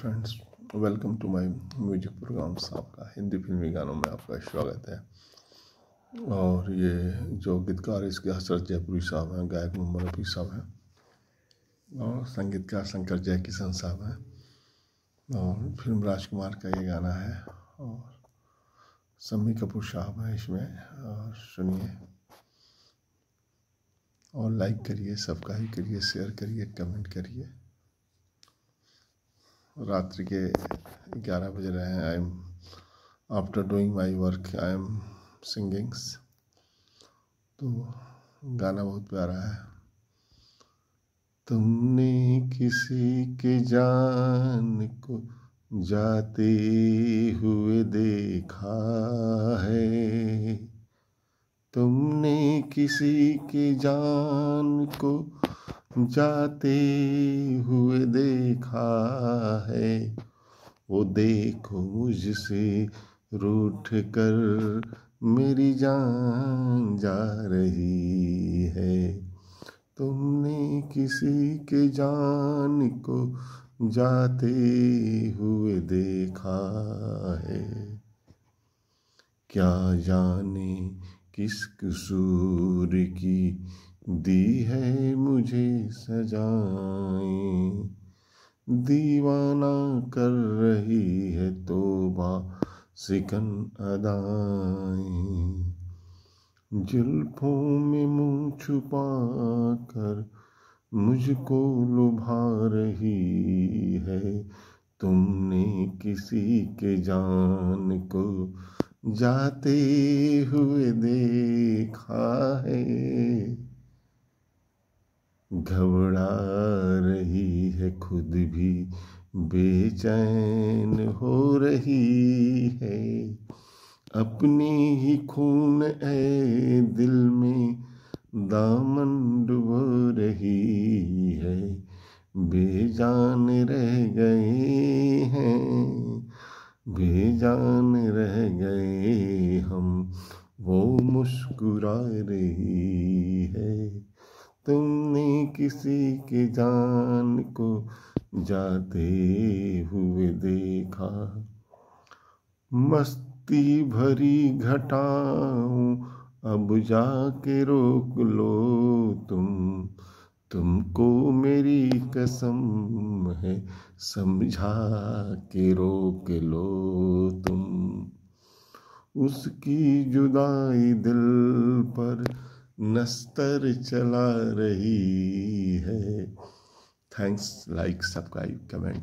friends welcome to my music programs आपका हिंदी फिल्मी गानों में आपका स्वागत है और ये जो गीतकार इसके हसरत जयपुरी साहब हैं गायक मोहम्मद रफ़ी साहब हैं और संगीतकार शंकर जय किशन साहब हैं और फिल्म राजकुमार का ये गाना है और सम्मी कपूर साहब हैं इसमें और सुनिए और लाइक करिए सब्सक्राइब करिए शेयर करिए कमेंट करिए रात्रि के ग्यारह बज रहे हैं I am after doing my work I am singings तो गाना बहुत प्यारा है तुमने किसी के जान को जाते हुए देखा है तुमने किसी के जान को जाते हुए देखा है वो देखो मुझसे रूठ कर मेरी जान जा रही है तुमने किसी के जान को जाते हुए देखा है क्या जाने किस कसूर की दी है मुझे सजाए दीवाना कर रही है तो सिकन अदाए जुल्फों में मुंह छुपा कर मुझको लुभा रही है तुमने किसी के जान को जाते हुए देखा है घबरा रही है खुद भी बेचैन हो रही है अपनी ही खून है दिल में दामन डुबो रही है बेजान रह गए हैं बेजान रह गए हम वो मुस्कुरा रही है तुमने किसी की जान को जाते हुए देखा मस्ती भरी घटाऊं अब जाके रोक लो तुम तुमको मेरी कसम है समझा के रोक लो तुम उसकी जुदाई दिल पर नस्तर चला रही है थैंक्स लाइक सब्सक्राइब कमेंट